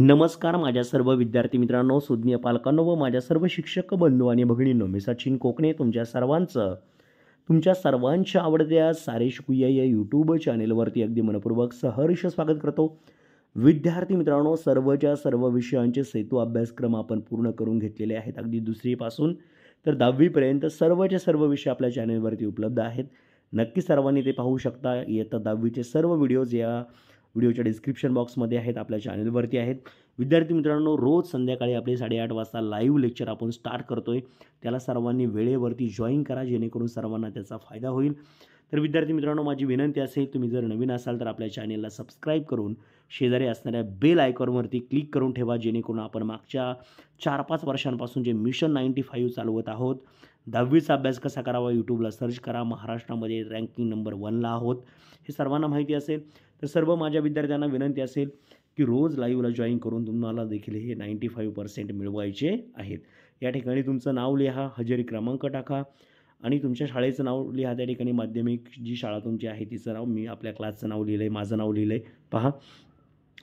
नमस्कार माझ्या सर्व विद्यार्थी मित्रांनो सुज्ञ पालकांनो व माझ्या सर्व शिक्षक बंधू आणि भगिनींनो मी सचिन कोकणे तुमच्या सर्वांचं तुमच्या सर्वांच्या आवडत्या सारे शिकूया या यूट्यूब चॅनेलवरती अगदी मनपूर्वक सहर्ष स्वागत करतो विद्यार्थी मित्रांनो सर्वच्या सर्व विषयांचे सेतू अभ्यासक्रम आपण पूर्ण करून घेतलेले आहेत अगदी दुसरीपासून तर दहावीपर्यंत सर्वच्या सर्व विषय आपल्या चॅनेलवरती उपलब्ध आहेत नक्की सर्वांनी ते पाहू शकता इयत्ता दहावीचे सर्व व्हिडिओज या व्हिडिओच्या डिस्क्रिप्शन बॉक्समध्ये आहेत आपल्या चॅनलवरती आहेत विद्यार्थी मित्रांनो रोज संध्याकाळी आपले साडेआठ वाजता लाईव्ह लेक्चर आपण स्टार्ट आहे त्याला सर्वांनी वेळेवरती जॉईन करा जेणेकरून सर्वांना त्याचा फायदा होईल तर विद्यार्थी मित्रांनो माझी विनंती असेल तुम्ही जर नवीन असाल तर आपल्या चॅनेलला सबस्क्राईब करून शेजारी असणाऱ्या बेल आयकॉनवरती क्लिक करून ठेवा जेणेकरून आपण मागच्या चार पाच वर्षांपासून जे मिशन नाईन्टी फाईव्ह चालवत आहोत दहावीचा अभ्यास कसा करावा यूट्यूबला सर्च करा महाराष्ट्रामध्ये रँकिंग नंबर वनला आहोत हे सर्वांना माहिती असेल तर सर्व माझ्या विद्यार्थ्यांना विनंती असेल की रोज लाईव्हला जॉईन करून तुम्हाला देखील हे नाईंटी फाईव्ह पर्सेंट मिळवायचे आहेत या ठिकाणी तुमचं नाव लिहा हजेरी क्रमांक टाका आणि तुमच्या शाळेचं नाव लिहा त्या ठिकाणी माध्यमिक जी शाळा तुमची आहे तिचं नाव मी आपल्या क्लासचं नाव लिहिलं आहे माझं नाव लिहिलं आहे पहा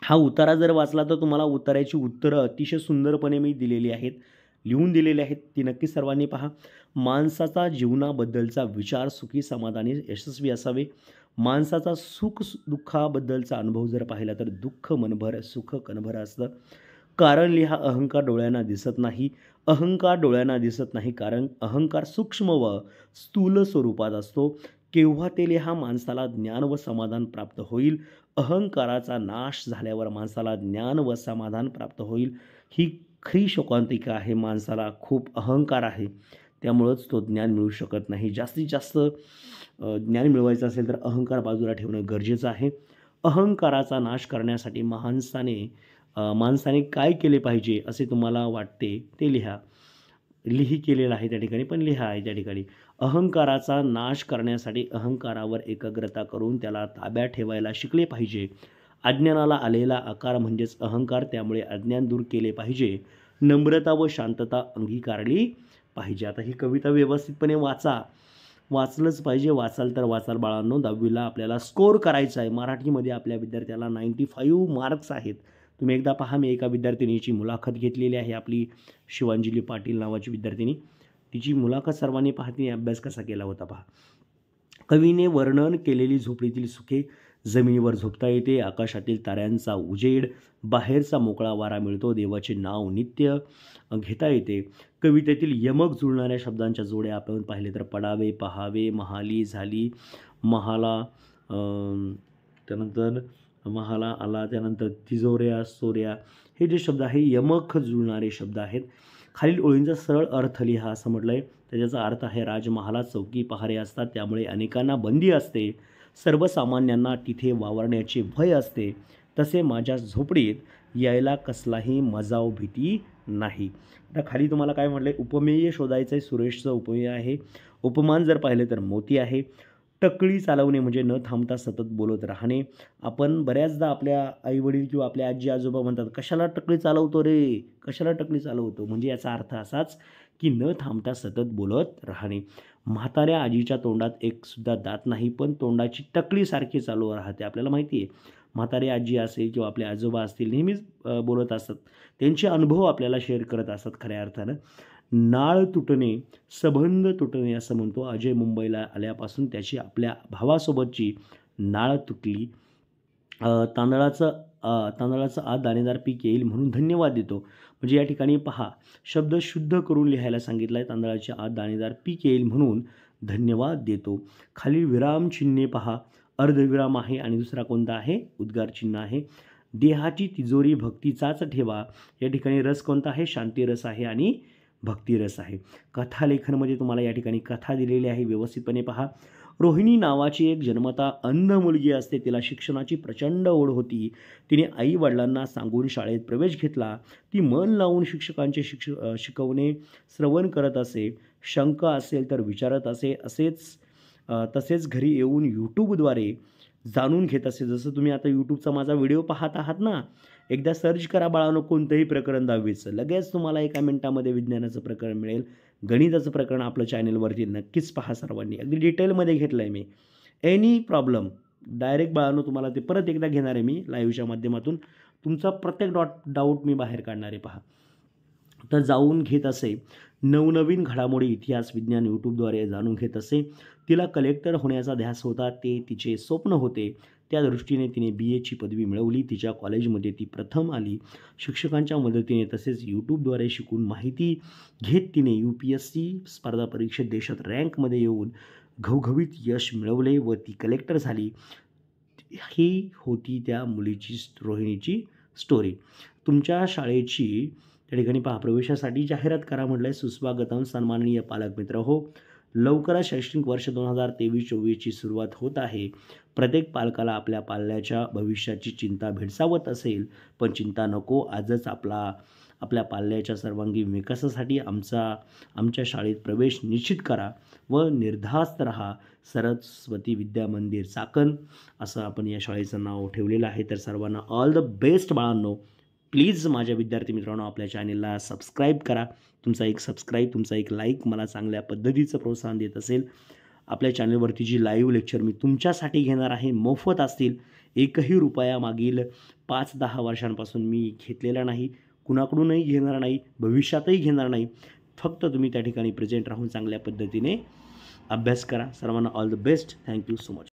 हा उतारा जर वाचला तर तुम्हाला उतारायची उत्तरं अतिशय सुंदरपणे मी दिलेली आहेत लिहून दिलेले आहेत ती नक्की सर्वांनी पहा माणसाचा जीवनाबद्दलचा विचार सुखी समाधानी यशस्वी असावे माणसाचा सुख दुःखाबद्दलचा अनुभव जर पाहिला तर दुःख मनभर सुख कनभर असतं कारण लिहा अहंकार डोळ्यांना दिसत नाही अहंकार डोळ्यांना दिसत नाही कारण अहंकार सूक्ष्म व स्थूल स्वरूपात असतो केव्हा ते लिहा माणसाला ज्ञान व समाधान प्राप्त होईल अहंकाराचा नाश झाल्यावर माणसाला ज्ञान व समाधान प्राप्त होईल ही खरी शोकांतिका आहे माणसाला खूप अहंकार आहे त्यामुळंच तो ज्ञान मिळू शकत नाही जास्तीत जास्त ज्ञान मिळवायचं असेल तर अहंकार बाजूला ठेवणं गरजेचं आहे अहंकाराचा नाश करण्यासाठी माणसाने माणसाने काय केले पाहिजे असे तुम्हाला वाटते ते लिहा लिही केलेलं आहे त्या ठिकाणी पण लिहा आहे त्या ठिकाणी अहंकाराचा नाश करण्यासाठी अहंकारावर एकाग्रता करून त्याला ताब्यात ठेवायला शिकले पाहिजे अज्ञानाला आलेला आकार म्हणजेच अहंकार त्यामुळे अज्ञान दूर केले पाहिजे नम्रता व शांतता अंगीकारली पाहिजे आता ही कविता व्यवस्थितपणे वाचा वाचलंच पाहिजे वाचाल तर वाचाल बाळांनो दहावीला आपल्याला स्कोर करायचा आहे मराठीमध्ये आपल्या विद्यार्थ्याला नाईंटी फाईव्ह मार्क्स आहेत तुम्ही एकदा पहा मी एका विद्यार्थिनीची मुलाखत घेतलेली आहे आपली शिवांजली पाटील नावाची विद्यार्थिनी तिची मुलाखत सर्वांनी पाहतीने अभ्यास कसा केला होता पहा कवीने वर्णन केलेली झोपडीतील सुखे जमिनीवर झोपता येते आकाशातील ताऱ्यांचा उजेड बाहेरचा मोकळा वारा मिळतो देवाचे नाव नित्य घेता येते कवितेतील यमक जुळणाऱ्या शब्दांच्या जोड्या आपण पाहिले तर पडावे पहावे महाली झाली महाला त्यानंतर महाला आला त्यानंतर तिजोऱ्या सोऱ्या हे जे शब्द आहे यमक जुळणारे शब्द आहेत खालील ओळींचा सरळ अर्थ लिहा असं म्हटलं आहे त्याच्याचा अर्थ आहे राजमहाला चौकी पहारे असतात त्यामुळे अनेकांना बंदी असते सर्वसामान्यांना तिथे वावरण्याचे भय असते तसे माझ्या झोपडीत यायला कसलाही मजाव भीती नाही आता खाली तुम्हाला काय म्हटलं उपमेय शोधायचं आहे सुरेशचं उपमेय आहे उपमान जर पाहिले तर मोती आहे टकळी चालवणे म्हणजे न थांबता सतत बोलत राहणे आपण बऱ्याचदा आपल्या आईवडील किंवा आपल्या आजी आजोबा म्हणतात कशाला टकळी चालवतो रे कशाला टकळी चालवतो म्हणजे याचा अर्थ असाच की न थांबता सतत बोलत राहणे म्हाताऱ्या आजीच्या तोंडात एकसुद्धा दात नाही पण तोंडाची सारखी चालू राहते आपल्याला माहिती आहे म्हातारी आजी असेल किंवा आपले आजोबा असतील नेहमीच बोलत असतात त्यांचे अनुभव आपल्याला शेअर करत असतात खऱ्या अर्थानं नाळ तुटणे सबंध तुटणे असं म्हणतो अजय मुंबईला आल्यापासून त्याची आपल्या भावासोबतची नाळ तुटली तांदळाचं तांदळाचा आत दाणेदार पीक येईल म्हणून धन्यवाद देतो म्हणजे या ठिकाणी पहा शब्द शुद्ध करून लिहायला सांगितलं आहे तांदळाच्या आत दाणेदार पीक येईल म्हणून धन्यवाद देतो खाली विराम पहा अर्धविराम आहे आणि दुसरा कोणता आहे उद्गार चिन्ह आहे देहाची तिजोरी भक्तीचाच ठेवा या ठिकाणी रस कोणता आहे शांती रस आहे आणि भक्तिरस आहे कथालेखन म्हणजे तुम्हाला या ठिकाणी कथा दिलेली आहे व्यवस्थितपणे पहा रोहिणी नावाची एक जन्मता अंध मुलगी असते तिला शिक्षणाची प्रचंड ओढ होती तिने आई वडिलांना सांगून शाळेत प्रवेश घेतला ती मन लावून शिक्षकांचे शिक्ष शिकवणे श्रवण करत असे शंका असेल तर विचारत असे असेच तसेच घरी येऊन यूट्यूबद्वारे जाणून घेत असे जसं तुम्ही आता यूट्यूबचा माझा व्हिडिओ पाहत आहात ना एकदा सर्च करा बाळानो कोणतंही प्रकरण दहावीचं लगेच तुम्हाला एका मिनिटामध्ये विज्ञानाचं प्रकरण मिळेल गणिताचं प्रकरण आपलं चॅनेलवरती नक्कीच पहा सर्वांनी अगदी डिटेलमध्ये घेतलं आहे मी एनी प्रॉब्लेम डायरेक्ट बाळानो तुम्हाला ते परत एकदा घेणार आहे मी लाईव्हच्या माध्यमातून तुमचा प्रत्येक डॉट डाऊट मी बाहेर काढणार आहे पहा तर जाऊन घेत असे नवनवीन घडामोडी इतिहास विज्ञान यूट्यूबद्वारे जाणून घेत असे तिला कलेक्टर होण्याचा ध्यास होता ते तिचे स्वप्न होते त्या दृष्टीने तिने बी एची पदवी मिळवली तिच्या कॉलेजमध्ये ती प्रथम आली शिक्षकांच्या मदतीने तसेच यूट्यूबद्वारे शिकून माहिती घेत तिने यू पी एस सी स्पर्धा परीक्षेत देशात रँकमध्ये येऊन घवघवीत यश मिळवले व ती कलेक्टर झाली ही होती त्या मुलीची रोहिणीची स्टोरी तुमच्या शाळेची त्या ठिकाणी पहा प्रवेशासाठी जाहिरात करा म्हटलं आहे सुस्वागतम सन्माननीय पालक मित्र हो लवकरच शैक्षणिक वर्ष दोन हजार तेवीस चोवीसची सुरुवात होत आहे प्रत्येक पालकाला आपल्या पाल्याच्या भविष्याची चिंता भेडसावत असेल पण चिंता नको आजच आपला आपल्या पाल्याच्या सर्वांगीण विकासासाठी आमचा आमच्या शाळेत प्रवेश निश्चित करा व निर्धास्त रहा सरस्वती विद्या मंदिर चाकण असं आपण या शाळेचं नाव ठेवलेलं आहे तर सर्वांना ऑल द बेस्ट बाळांनो प्लीज माझ्या विद्यार्थी मित्रांनो आपल्या चॅनेलला सबस्क्राईब करा तुमचा एक सबस्क्राईब तुमचा एक लाईक मला चांगल्या पद्धतीचं प्रोत्साहन देत असेल आपल्या चॅनलवरती जी लाईव्ह लेक्चर मी तुमच्यासाठी घेणार आहे मोफत असतील एकही रुपया मागील पाच दहा वर्षांपासून मी घेतलेला नाही कुणाकडूनही घेणार नाही भविष्यातही घेणार नाही फक्त तुम्ही त्या ठिकाणी प्रेझेंट राहून चांगल्या पद्धतीने अभ्यास करा सर्वांना all the best thank you so much